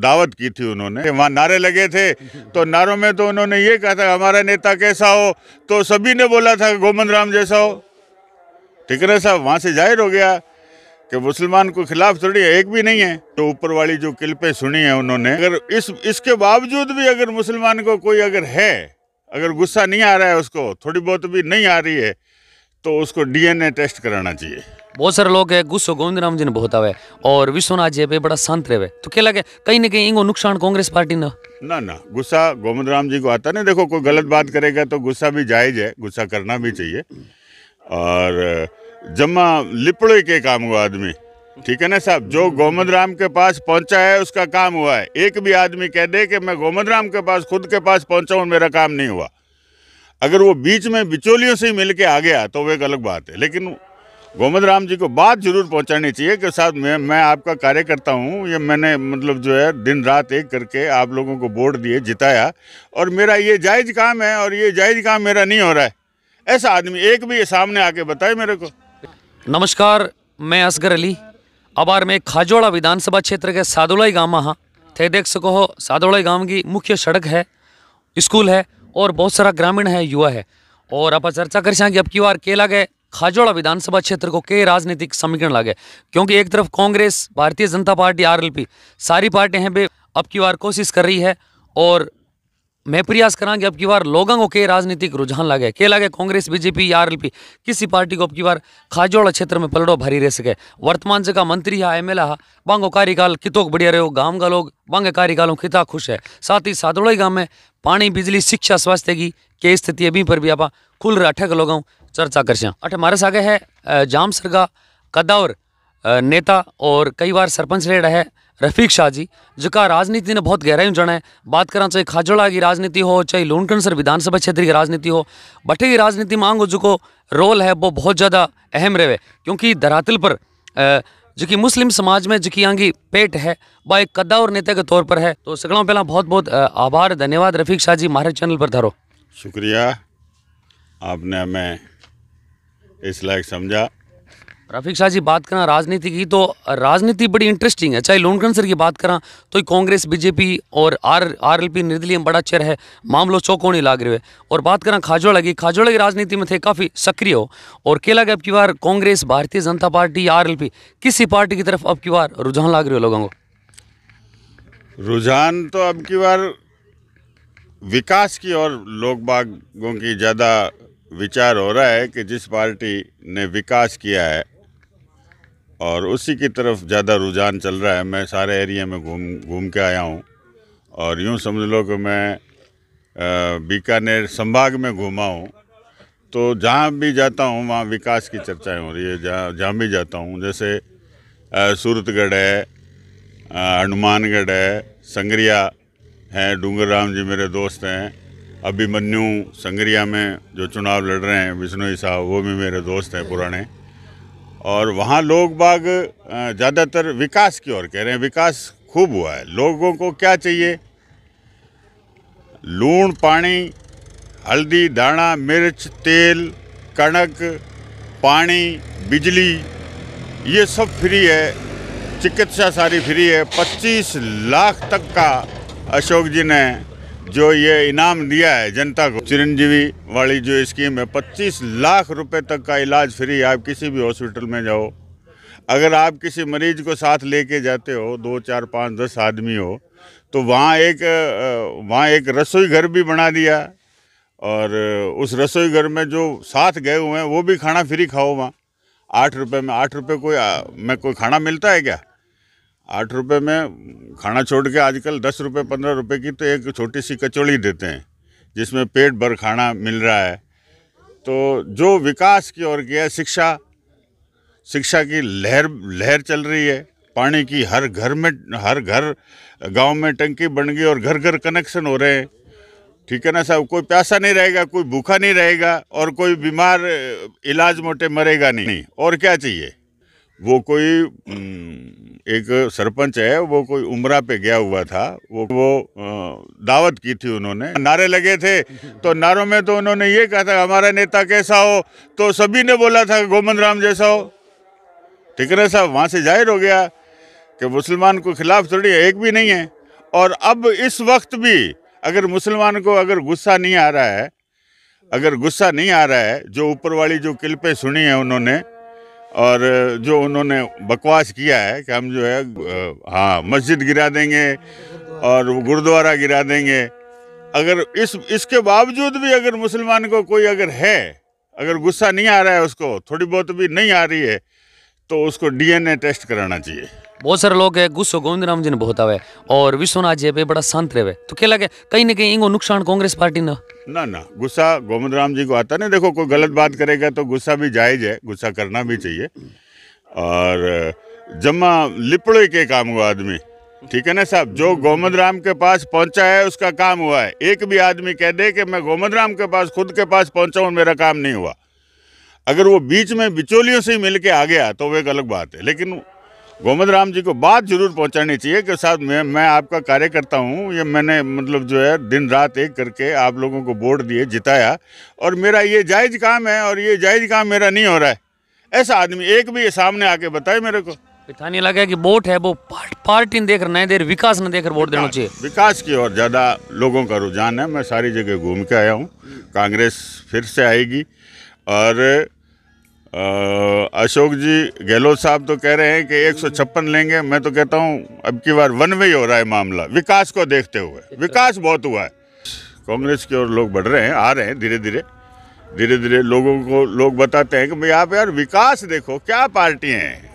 दावत की थी उन्होंने वहाँ नारे लगे थे तो नारों में तो उन्होंने ये कहा था हमारा नेता कैसा हो तो सभी ने बोला था गोमंद राम जैसा हो ठीक है साहब वहाँ से जाहिर हो गया कि मुसलमान को खिलाफ थोड़ी एक भी नहीं है तो ऊपर वाली जो किल्पे सुनी है उन्होंने अगर इस इसके बावजूद भी अगर मुसलमान को कोई अगर है अगर गुस्सा नहीं आ रहा है उसको थोड़ी बहुत भी नहीं आ रही है तो उसको डीएनए टेस्ट कराना चाहिए बहुत सारे लोग है गुस्सो गोविंद राम जी ने बहुत आवे और विश्वनाथ जी पे बड़ा शांत रहे तो क्या लगे कहीं ना कहीं नुकसान कांग्रेस पार्टी ने ना ना गुस्सा गोविंद राम जी को आता नहीं देखो कोई गलत बात करेगा तो गुस्सा भी जायज है गुस्सा करना भी चाहिए और जमा लिपड़े के काम हुआ आदमी ठीक है ना साहब जो गोमद राम के पास पहुंचा है उसका काम हुआ है एक भी आदमी कह दे कि मैं गोमद राम के पास खुद के पास पहुंचा हूं मेरा काम नहीं हुआ अगर वो बीच में बिचौलियों से ही मिल के आ गया तो वो एक अलग बात है लेकिन गोमद राम जी को बात जरूर पहुंचानी चाहिए कि साहब मैं मैं आपका कार्यकर्ता हूं ये मैंने मतलब जो है दिन रात एक करके आप लोगों को वोट दिए जिताया और मेरा ये जायज़ काम है और ये जायज़ काम मेरा नहीं हो रहा है ऐसा आदमी एक भी सामने आके बताए मेरे को नमस्कार मैं असगर अली अबार में खाजोड़ा विधानसभा क्षेत्र के सादुलाई गाँव में हाँ थे देख सको हो सादोलाई गाँव की मुख्य सड़क है स्कूल है और बहुत सारा ग्रामीण है युवा है और आप चर्चा कर सकें अब की बार के लागे खाजोड़ा विधानसभा क्षेत्र को कई राजनीतिक समीकरण लागे क्योंकि एक तरफ कांग्रेस भारतीय जनता पार्टी आर सारी पार्टियां हैं वे अब की बार कोशिश कर रही है और मैं प्रयास करा कि अब की बार लोगों को के राजनीतिक रुझान लागे के लागे कांग्रेस बीजेपी या आरएलपी किसी पार्टी को अब की बार खाजोड़ा क्षेत्र में पलड़ो भारी रह सके वर्तमान जगह मंत्री हा एम एल है बांगो कार्यकाल कितोक बढ़िया रहे हो गांव का लोग बांगे कार्यकालों कितना खुश है साथ ही सादोड़ा गाँव में पानी बिजली शिक्षा स्वास्थ्य की के स्थिति अभी पर भी आप खुल रहे अठक लोगों चर्चा कर सकें अठ हमारे सागे है जाम का कदावर नेता और कई बार सरपंच रेड है रफीक शाह जी का राजनीति ने बहुत गहराई जड़ा है बात करा चाहे खाजोड़ा की राजनीति हो चाहे लूणकनसर विधानसभा क्षेत्र की राजनीति हो बटे की राजनीति में आंगो जो रोल है वो बहुत ज़्यादा अहम रहे क्योंकि धरातल पर जो कि मुस्लिम समाज में जो यहाँ की पेट है वह एक कद्दा और नेता के तौर पर है तो सगड़ों पहला बहुत बहुत आभार धन्यवाद रफीक शाह जी महाराज चैनल पर धरो शुक्रिया आपने हमें इस लायक समझा रफीक शाह जी बात करें राजनीति की तो राजनीति बड़ी इंटरेस्टिंग है चाहे लोनकन सर की बात करें तो कांग्रेस बीजेपी और आर आर एल पी निर्दलीय में बड़ा चेर है मामलो चौकोनी लाग रहे है और बात करें खाजोड़ा की खाजोड़ा की राजनीति में थे काफ़ी सक्रिय हो और केला लगे अब की बार Congress Bharatiya Janata Party R L P किसी पार्टी की तरफ अब की बार रुझान लाग रहे हो लोगों को रुझान तो अब की बार विकास की और लोग बागों की ज़्यादा विचार हो रहा है कि जिस पार्टी ने विकास किया है और उसी की तरफ ज़्यादा रुझान चल रहा है मैं सारे एरिया में घूम घूम के आया हूँ और यूँ समझ लो कि मैं बीकानेर संभाग में घूमा हूँ तो जहाँ भी जाता हूँ वहाँ विकास की चर्चाएँ हो रही है जहाँ जहाँ भी जाता हूँ जैसे सूरतगढ़ है हनुमानगढ़ है संगरिया हैं डूंगर राम जी मेरे दोस्त हैं अभिमन्यु संगरिया में जो चुनाव लड़ रहे हैं विष्णु साहब वो भी मेरे दोस्त हैं पुराने और वहाँ लोग बाग ज़्यादातर विकास की ओर कह रहे हैं विकास खूब हुआ है लोगों को क्या चाहिए लूण पानी हल्दी दाना मिर्च तेल कणक पानी बिजली ये सब फ्री है चिकित्सा सारी फ्री है 25 लाख तक का अशोक जी ने जो ये इनाम दिया है जनता को चिरंजीवी वाली जो स्कीम है पच्चीस लाख रुपए तक का इलाज फ्री आप किसी भी हॉस्पिटल में जाओ अगर आप किसी मरीज को साथ लेके जाते हो दो चार पाँच दस आदमी हो तो वहाँ एक वहाँ एक रसोई घर भी बना दिया और उस रसोई घर में जो साथ गए हुए हैं वो भी खाना फ्री खाओ वहाँ आठ रुपये में आठ रुपये कोई में कोई खाना मिलता है क्या आठ रुपये में खाना छोड़ के आजकल दस रुपये पंद्रह रुपये की तो एक छोटी सी कचौड़ी देते हैं जिसमें पेट भर खाना मिल रहा है तो जो विकास की ओर गया शिक्षा शिक्षा की लहर लहर चल रही है पानी की हर घर में हर घर गांव में टंकी बन गई और घर घर कनेक्शन हो रहे हैं ठीक है ना साहब कोई प्यासा नहीं रहेगा कोई भूखा नहीं रहेगा और कोई बीमार इलाज मोटे मरेगा नहीं और क्या चाहिए वो कोई एक सरपंच है वो कोई उमरा पे गया हुआ था वो वो दावत की थी उन्होंने नारे लगे थे तो नारों में तो उन्होंने ये कहा था हमारा नेता कैसा हो तो सभी ने बोला था गोमंद राम जैसा हो ठीक है साहब वहाँ से जाहिर हो गया कि मुसलमान को खिलाफ थोड़ी एक भी नहीं है और अब इस वक्त भी अगर मुसलमान को अगर गुस्सा नहीं आ रहा है अगर गुस्सा नहीं आ रहा है जो ऊपर वाली जो किल्पें सुनी है उन्होंने और जो उन्होंने बकवास किया है कि हम जो है हाँ मस्जिद गिरा देंगे और गुरुद्वारा गिरा देंगे अगर इस इसके बावजूद भी अगर मुसलमान को कोई अगर है अगर गुस्सा नहीं आ रहा है उसको थोड़ी बहुत भी नहीं आ रही है तो उसको डीएनए टेस्ट कराना चाहिए बहुत सारे लोग है गुस्सो गोविंद राम जी ने बहुत आवे और विश्वनाथ जी पे बड़ा शांत रहे तो क्या लगे कहीं ना कहीं इनको नुकसान कांग्रेस पार्टी ना ना ना गुस्सा गोविंद राम जी को आता नहीं देखो कोई गलत बात करेगा तो गुस्सा भी जायज है गुस्सा करना भी चाहिए और जमा लिपड़े के काम हुआ आदमी ठीक है ना साहब जो गोमद राम के पास पहुंचा है उसका काम हुआ है एक भी आदमी कह दे कि मैं गोमद राम के पास खुद के पास पहुंचा हूं मेरा काम नहीं हुआ अगर वो बीच में बिचौलियों से ही मिल के आ गया तो वो एक अलग बात है लेकिन गोमद राम जी को बात जरूर पहुंचानी चाहिए कि साथ मैं मैं आपका कार्यकर्ता हूं ये मैंने मतलब जो है दिन रात एक करके आप लोगों को वोट दिए जिताया और मेरा ये जायज़ काम है और ये जायज़ काम मेरा नहीं हो रहा है ऐसा आदमी एक भी ये सामने आके बताए मेरे को पिथानी लगा कि वोट है वो पार्टी पार्टी देख नए देर विकास ने देखकर वोट देना चाहिए विकास की और ज़्यादा लोगों का रुझान है मैं सारी जगह घूम के आया हूँ कांग्रेस फिर से आएगी और अशोक जी गहलोत साहब तो कह रहे हैं कि एक लेंगे मैं तो कहता हूँ अब की बार वन वे हो रहा है मामला विकास को देखते हुए विकास बहुत हुआ है कांग्रेस की ओर लोग बढ़ रहे हैं आ रहे हैं धीरे धीरे धीरे धीरे लोगों को लोग बताते हैं कि भाई आप यार विकास देखो क्या पार्टी हैं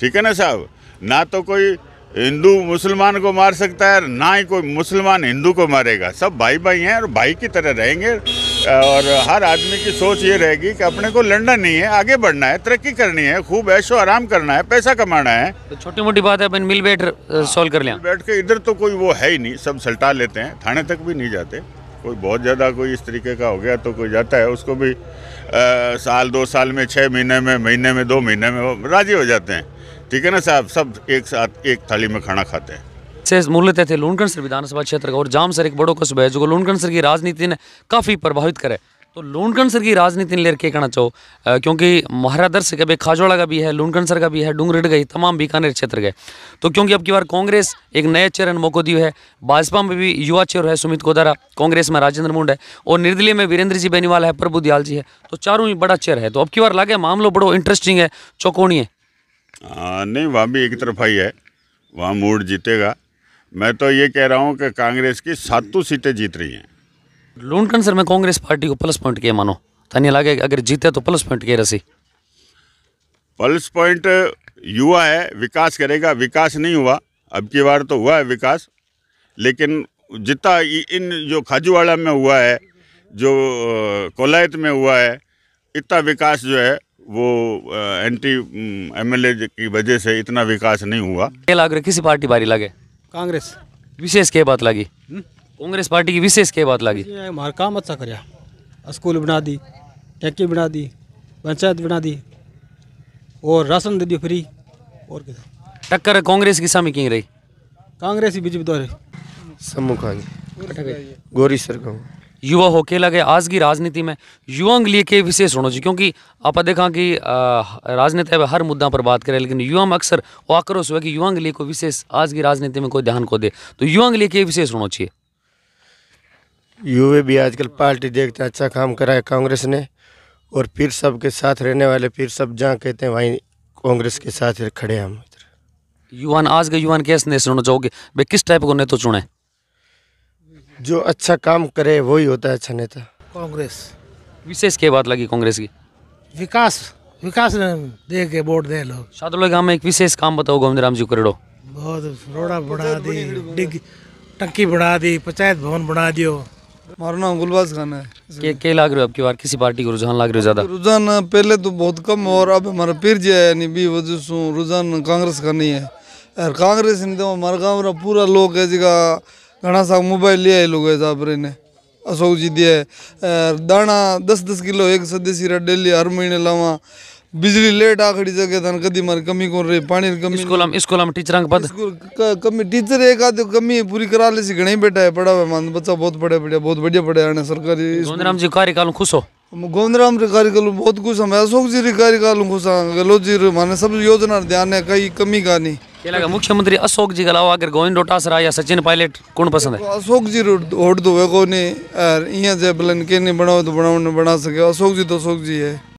ठीक है ना साहब ना तो कोई हिंदू मुसलमान को मार सकता है ना ही कोई मुसलमान हिंदू को मारेगा सब भाई भाई हैं और भाई की तरह रहेंगे और हर आदमी की सोच ये रहेगी कि अपने को लड़ना नहीं है आगे बढ़ना है तरक्की करनी है खूब ऐशो आराम करना है पैसा कमाना है तो छोटी मोटी बात है अपन मिल बैठ सॉल्व कर लिया बैठ के इधर तो कोई वो है ही नहीं सब सलटा लेते हैं थाने तक भी नहीं जाते कोई बहुत ज़्यादा कोई इस तरीके का हो गया तो कोई जाता है उसको भी आ, साल दो साल में छः महीने में महीने में दो महीने में वो राज़ी हो जाते हैं ठीक है ना साहब सब एक साथ एक थाली में खाना खाते हैं से मूलत थे लूणकनसर विधानसभा क्षेत्र का और जामसर एक बड़ो कस्बा है जो लूणकनसर की राजनीति ने काफ़ी प्रभावित करे तो लूणकनसर की राजनीति ने लेकर के कहना चाहो क्योंकि महारादर से कभी खाजोड़ा का भी है लूणकनसर का भी है डूंगरेड का ही तमाम बीकानेर क्षेत्र के तो क्योंकि अब की बार कांग्रेस एक नए चेयरमैन मौको दियो है भाजपा में भी युवा चेयर है सुमित कोदारा कांग्रेस में राजेंद्र मुंड है और निर्दलीय में वीरेंद्र जी बेनीवाल है प्रभु दयाल जी है तो चारों ही बड़ा चेयर है तो अब की बार लागे मामलो बड़ो इंटरेस्टिंग है चौकोणी है नहीं वहाँ भी एक तरफ आई है वहाँ मूड जीतेगा मैं तो ये कह रहा हूँ कि कांग्रेस की सातों सीटें जीत रही हैं सर में कांग्रेस पार्टी को प्लस पॉइंट किया मानो थानी लागे अगर जीते तो प्लस पॉइंट किया रसी प्लस पॉइंट युवा है विकास करेगा विकास नहीं हुआ अब की बार तो हुआ है विकास लेकिन जितना इन जो खाजूवाड़ा में हुआ है जो कोलायत में हुआ है इतना विकास जो है वो एंटी एमएलए की वजह से इतना विकास नहीं हुआ लाग रहा किसी पार्टी बारी लगे कांग्रेस विशेष के बात लगी कांग्रेस पार्टी की विशेष के बात लगी हमारे काम अच्छा कर स्कूल बना दी टैंकी बना दी पंचायत बना दी और राशन दे दी फ्री और क्या टक्कर कांग्रेस की सामी की रही कांग्रेस ही बीजेपी द्वारा सम्मुख गोरी सर कहूँ युवा होके लगे आज की राजनीति में युवाओं के लिए के विशेष होना चाहिए क्योंकि आप देखा कि राजनीति में हर मुद्दा पर बात करें लेकिन युवा में अक्सर वो आक्रोश हुआ कि युवाओं के लिए कोई विशेष आज की राजनीति में कोई ध्यान को दे तो युवाओं के लिए के विशेष होना चाहिए युवा भी आजकल पार्टी देखते अच्छा काम करा है कांग्रेस ने और फिर सब के साथ रहने वाले फिर सब जहाँ कहते हैं वहीं कांग्रेस के साथ खड़े हम युवा आज के युवा कैसे सुनना चुनना चाहोगे भाई किस टाइप को नेता चुने जो अच्छा काम करे वही होता है अच्छा नेता कांग्रेस विशेष क्या बात लगी कांग्रेस की विकास विकास दे के वोट दे लो शादुल्ला में एक विशेष काम बताओ गोविंद राम जी करोड़ो बहुत रोड़ा बढ़ा दी डिग टक्की बढ़ा दी पंचायत भवन बना दियो मारा नाम गुलबाज खान है के, के लाग रहे हो आपकी बार किसी पार्टी को रुझान लाग रहे हो ज्यादा रुझान पहले तो बहुत कम और अब हमारा पीर जी है नहीं भी वजह से रुझान कांग्रेस का नहीं है कांग्रेस नहीं तो हमारे गाँव पूरा लोग है जिसका घना सा ઘણા સાવ મોબાઈલ લઈ આવેલું હોય છે આપણે અશોકજી દે દાણા दस दस किलो एक सदस्य डेली हर महीने लावा बिजली लेट आखड़ी जगह था कदी मार कमी कौन रही पानी कमी स्कूल हम स्कूल हम टीचर पद बाद कमी टीचर एक आध कमी पूरी करा ले सी घणे बैठा है पढ़ा हुआ मान बच्चा बहुत बड़े बढ़िया बहुत बढ़िया पढ़े आने सरकारी गोंदराम जी कार्यकाल खुश हो गोंदराम रे कार्यकाल बहुत खुश हम अशोक जी रे कार्यकाल खुश हां गलो जी माने सब योजना ध्यान है कई कमी का नहीं मुख्यमंत्री अशोक जी के अलावा अगर गोविंद डोटासरा या सचिन पायलट कौन पसंद है अशोक जी होट दो को तो, तो बना सके अशोक जी तो अशोक जी है